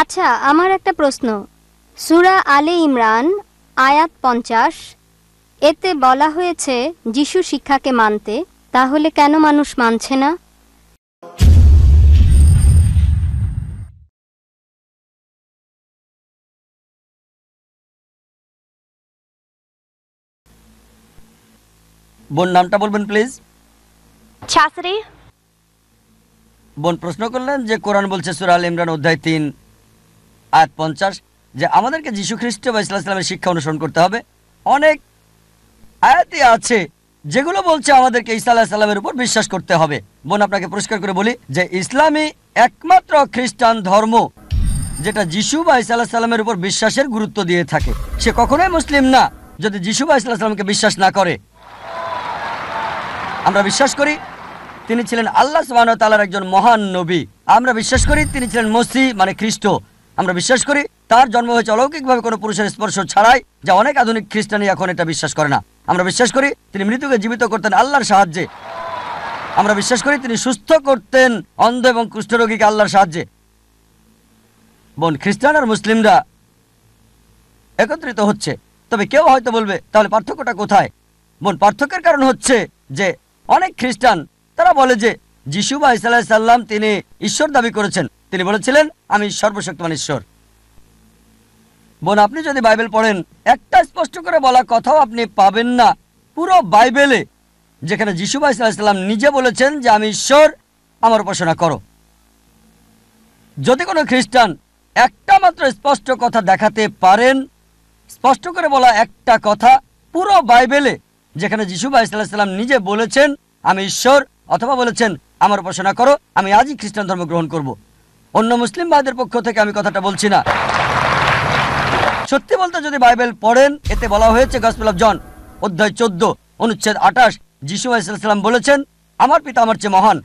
আচ্ছা আমার একটা প্রশ্ন সুরা আলে ইমরান আয়াত পঞ্চাশ এতে বলা হয়েছে যিশু শিক্ষাকে মানতে তাহলে কেন মানুষ মানছে না বোন নামটা বলবেন প্লিজ ছাত্রী বোন প্রশ্ন করলেন যে কোরআন বলছে সুরাল ইমরান অধ্যায় তিন আয়াত পঞ্চাশ যে আমাদেরকে যীশু খ্রিস্ট বা ইসলামের শিক্ষা অনুসরণ করতে হবে অনেক আয়াতই আছে যেগুলো বলছে আমাদেরকে ইসলামের উপর বিশ্বাস করতে হবে বোন আপনাকে পরিষ্কার করে বলি যে ইসলামী একমাত্র খ্রিস্টান ধর্ম যেটা যিশু বা ইসলামের উপর বিশ্বাসের গুরুত্ব দিয়ে থাকে সে কখনোই মুসলিম না যদি যিশু বা ইসলামকে বিশ্বাস না করে আমরা বিশ্বাস করি তিনি ছিলেন আল্লাহ সুবাহ তালার একজন মহান নবী আমরা বিশ্বাস করি তিনি ছিলেন মসি মানে খ্রিস্ট আমরা বিশ্বাস করি তার জন্ম হয়েছে অলৌকিকভাবে কোনো পুরুষের স্পর্শ ছাড়াই যা অনেক আধুনিক খ্রিস্টানি এখন এটা বিশ্বাস করে না আমরা বিশ্বাস করি তিনি মৃত্যুকে জীবিত করতেন আল্লাহর সাহায্যে আমরা বিশ্বাস করি তিনি সুস্থ করতেন অন্ধ এবং কুষ্ঠরোগীকে আল্লাহর সাহায্যে বোন খ্রিস্টান আর মুসলিমরা একত্রিত হচ্ছে তবে কেউ হয়তো বলবে তাহলে পার্থক্যটা কোথায় বোন পার্থক্যের কারণ হচ্ছে যে অনেক খ্রিস্টান তারা বলে যে যিশু বা ইসাল্লাহ তিনি ঈশ্বর দাবি করেছেন তিনি বলেছিলেন আমি সর্বশক্তিমান ঈশ্বর বোন আপনি যদি বাইবেল পড়েন একটা স্পষ্ট করে বলা কথাও আপনি পাবেন না পুরো বাইবেলে যেখানে যিশুবাই সাল্লাম নিজে বলেছেন যে আমি ঈশ্বর আমার উপাসনা করো যদি কোনো খ্রিস্টান একটা মাত্র স্পষ্ট কথা দেখাতে পারেন স্পষ্ট করে বলা একটা কথা পুরো বাইবেলে যেখানে যিশুবাই সাল্লাম নিজে বলেছেন আমি ঈশ্বর অথবা বলেছেন আমার উপাসনা করো আমি আজই খ্রিস্টান ধর্ম গ্রহণ করব। অন্য মুসলিম ভাইদের পক্ষ থেকে আমি কথাটা বলছি না সত্যি বলতে যদি বাইবেল পড়েন এতে বলা হয়েছে গসপেল অফ জন অধ্যায় চোদ্দ অনুচ্ছেদ আঠাশ যিশু আলাইসাল্লাম বলেছেন আমার পিতা আমার চেয়ে মহান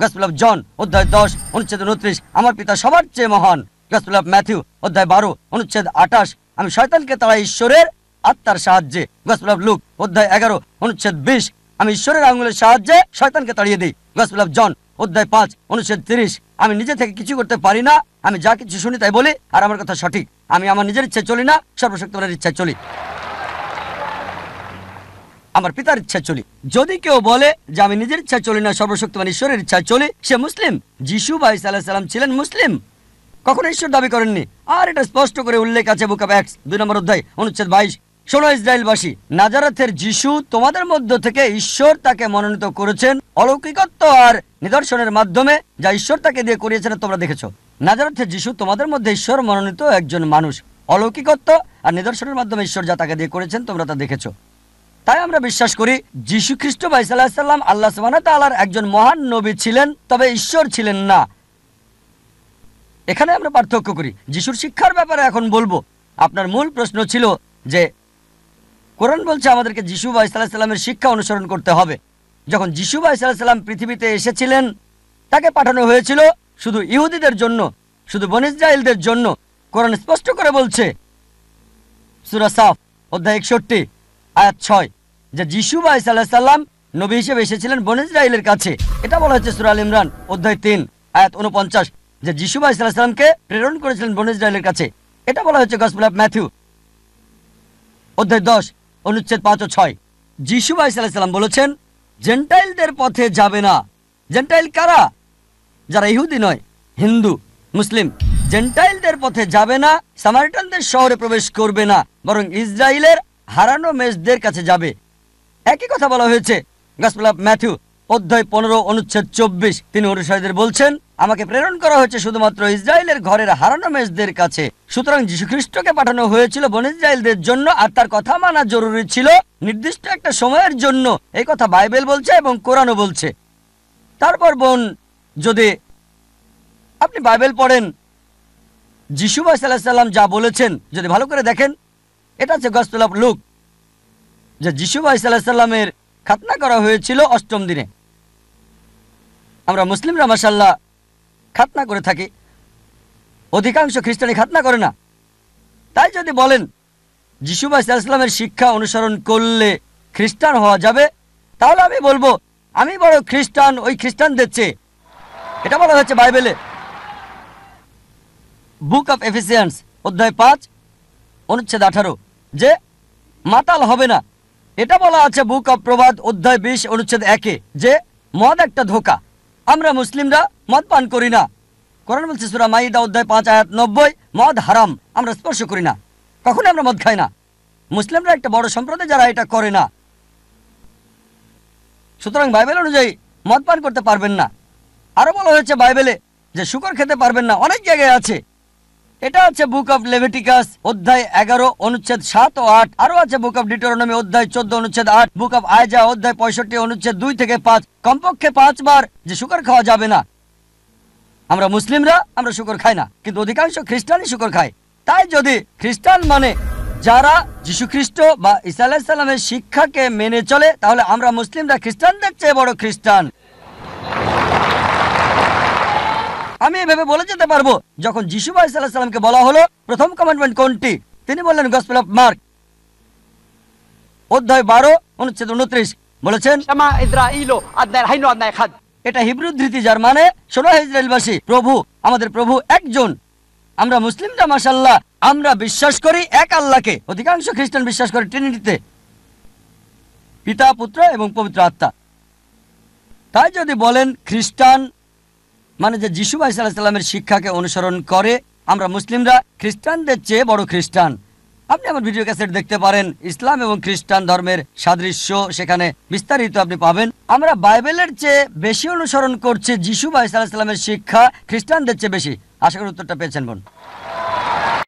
গসপেল অফ জন অধ্যায় দশ অনুচ্ছেদ উনত্রিশ আমার পিতা সবার চেয়ে মহান গসপেল অফ ম্যাথিউ অধ্যায় বারো অনুচ্ছেদ আঠাশ আমি শয়তানকে তারা ঈশ্বরের আত্মার সাহায্যে গসপেল অফ লুক অধ্যায় এগারো অনুচ্ছেদ বিশ আমি ঈশ্বরের আঙুলের সাহায্যে শয়তানকে তাড়িয়ে দিই গসপেল অফ জন অধ্যায় পাঁচ অনুচ্ছেদ তিরিশ আমি নিজে থেকে কিছু করতে পারি না আমি যা কিছু শুনি তাই বলি আর আমার কথা সঠিক আমি আমার নিজের ইচ্ছায় চলি না সর্বশক্তিমানের ইচ্ছায় চলি আমার পিতার ইচ্ছা চলি যদি কেউ বলে যে আমি নিজের ইচ্ছা চলি না সর্বশক্তিমান ঈশ্বরের ইচ্ছা চলি সে মুসলিম যিশু ভাই সাল্লাম ছিলেন মুসলিম কখনো ঈশ্বর দাবি করেননি আর এটা স্পষ্ট করে উল্লেখ আছে বুক অফ অ্যাক্স দুই নম্বর অধ্যায় অনুচ্ছেদ বাইশ শোনো ইসরায়েলবাসী নাজারাথের যিশু তোমাদের মধ্য থেকে ঈশ্বর তাকে মনোনীত করেছেন অলৌকিকত্ব আর নিদর্শনের মাধ্যমে যা ঈশ্বর তাকে দিয়ে করিয়েছেন তোমরা দেখেছো নাজারাথের যিশু তোমাদের মধ্যে ঈশ্বর মনোনীত একজন মানুষ অলৌকিকত্ব আর নিদর্শনের মাধ্যমে ঈশ্বর যা তাকে দিয়ে করেছেন তোমরা তা দেখেছো তাই আমরা বিশ্বাস করি যীশু খ্রিস্ট বাইসাল্লাম আল্লাহ সুবাহর একজন মহান নবী ছিলেন তবে ঈশ্বর ছিলেন না এখানে আমরা পার্থক্য করি যিশুর শিক্ষার ব্যাপারে এখন বলবো আপনার মূল প্রশ্ন ছিল যে কোরআন বলছে আমাদেরকে যিশুবা ইসাল্লামের শিক্ষা অনুসরণ করতে হবে যখন যিশুবা ইসাল্লাম পৃথিবীতে এসেছিলেন তাকে পাঠানো হয়েছিল শুধু ইহুদিদের জন্য শুধু বনিজরাইলদের জন্য কোরআন স্পষ্ট করে বলছে সুরাসাফ অধ্যায় একষট্টি আয়াত ছয় যে যিশুবা ইসাল্লাহ সাল্লাম নবী হিসেবে এসেছিলেন বনিজরাইলের কাছে এটা বলা হচ্ছে সুরাল ইমরান অধ্যায় তিন আয়াত উনপঞ্চাশ যে যিশু ইসাল্লাহ সাল্লামকে প্রেরণ করেছিলেন বনিজরাইলের কাছে এটা বলা হচ্ছে গসপুল অফ ম্যাথিউ অধ্যায় দশ অনুচ্ছেদ পাঁচ ও ছয় যিশুবাই সাল্লাম বলেছেন জেন্টাইলদের পথে যাবে না জেন্টাইল কারা যারা ইহুদি নয় হিন্দু মুসলিম জেন্টাইলদের পথে যাবে না সামারিটানদের শহরে প্রবেশ করবে না বরং ইসরায়েলের হারানো মেজদের কাছে যাবে একই কথা বলা হয়েছে গাছপালা ম্যাথু ম্যাথিউ অধ্যায় পনেরো অনুচ্ছেদ চব্বিশ তিনি অনুসারীদের বলছেন আমাকে প্রেরণ করা হয়েছে শুধুমাত্র ইসরায়েলের ঘরের হারানো মেজদের কাছে সুতরাং খ্রিস্টকে পাঠানো হয়েছিল বন ইসরায়েলদের জন্য আর তার কথা মানা জরুরি ছিল নির্দিষ্ট একটা সময়ের জন্য এই কথা বাইবেল বলছে এবং কোরআনও বলছে তারপর বোন যদি আপনি বাইবেল পড়েন যিশুবাই সাল্লাহ সাল্লাম যা বলেছেন যদি ভালো করে দেখেন এটা হচ্ছে গস্তলাপ লুক যে যিশুবাই সাল্লাহ সাল্লামের খাতনা করা হয়েছিল অষ্টম দিনে আমরা মুসলিমরা মাসাল্লাহ খাতনা করে থাকি অধিকাংশ খ্রিস্টানি খাতনা করে না তাই যদি বলেন যিশুবা ইসলামের শিক্ষা অনুসরণ করলে খ্রিস্টান হওয়া যাবে তাহলে আমি বলবো আমি বড় খ্রিস্টান ওই খ্রিস্টানদের চেয়ে এটা বলা হচ্ছে বাইবেলে বুক অফ এফিসিয়েন্স অধ্যায় পাঁচ অনুচ্ছেদ আঠারো যে মাতাল হবে না এটা বলা আছে বুক অব প্রবাদ অধ্যায় বিশ অনুচ্ছেদ একে যে মদ একটা ধোকা আমরা মুসলিমরা মদ পান করি না কোরআন বলছে সুরা মাইদা অধ্যায় পাঁচ আয়াত নব্বই মদ হারাম আমরা স্পর্শ করি না কখনো আমরা মদ খাই না মুসলিমরা একটা বড় সম্প্রদায় যারা এটা করে না সুতরাং বাইবেল অনুযায়ী মদ পান করতে পারবেন না আরও বলা হয়েছে বাইবেলে যে শুকর খেতে পারবেন না অনেক জায়গায় আছে এটা আছে বুক অফ লেভেটিকাস অধ্যায় এগারো অনুচ্ছেদ সাত ও আট আরো আছে বুক অফ ডিটোরনমি অধ্যায় চোদ্দ অনুচ্ছেদ আট বুক অফ আয়জা অধ্যায় পঁয়ষট্টি অনুচ্ছেদ দুই থেকে পাঁচ কমপক্ষে পাঁচবার যে শুকর খাওয়া যাবে না আমরা মুসলিমরা আমরা শুকর খাই না কিন্তু অধিকাংশ খ্রিস্টানই শুকর খায় তাই যদি খ্রিস্টান মানে যারা খ্রিস্ট বা ইসা আলাহিসাল্লামের শিক্ষাকে মেনে চলে তাহলে আমরা মুসলিমরা খ্রিস্টানদের চেয়ে বড় খ্রিস্টান আমি এভাবে বলে যেতে পারবো যখন যিশু ভাই সাল্লামকে বলা হলো প্রথম কমান্ডমেন্ট কোনটি তিনি বললেন গসপেল অফ মার্ক অধ্যায় বারো অনুচ্ছেদ উনত্রিশ বলেছেন এটা হিব্রু ধৃতি যার মানে ষোলো ইসরায়েলবাসী প্রভু আমাদের প্রভু একজন আমরা মুসলিমরা মাসাল্লাহ আমরা বিশ্বাস করি এক আল্লাহকে অধিকাংশ খ্রিস্টান বিশ্বাস করে ট্রিনিটিতে পিতা পুত্র এবং পবিত্র আত্মা তাই যদি বলেন খ্রিস্টান মানে যে যিশু ভাই সাল্লাহামের শিক্ষাকে অনুসরণ করে আমরা মুসলিমরা খ্রিস্টানদের চেয়ে বড় খ্রিস্টান আপনি আমার ভিডিও ক্যাসেট দেখতে পারেন ইসলাম এবং খ্রিস্টান ধর্মের সাদৃশ্য সেখানে বিস্তারিত আপনি পাবেন আমরা বাইবেলের চেয়ে বেশি অনুসরণ করছি যিশু ভাই সাল্লাহ সাল্লামের শিক্ষা খ্রিস্টানদের চেয়ে বেশি আশা করি উত্তরটা পেয়েছেন বোন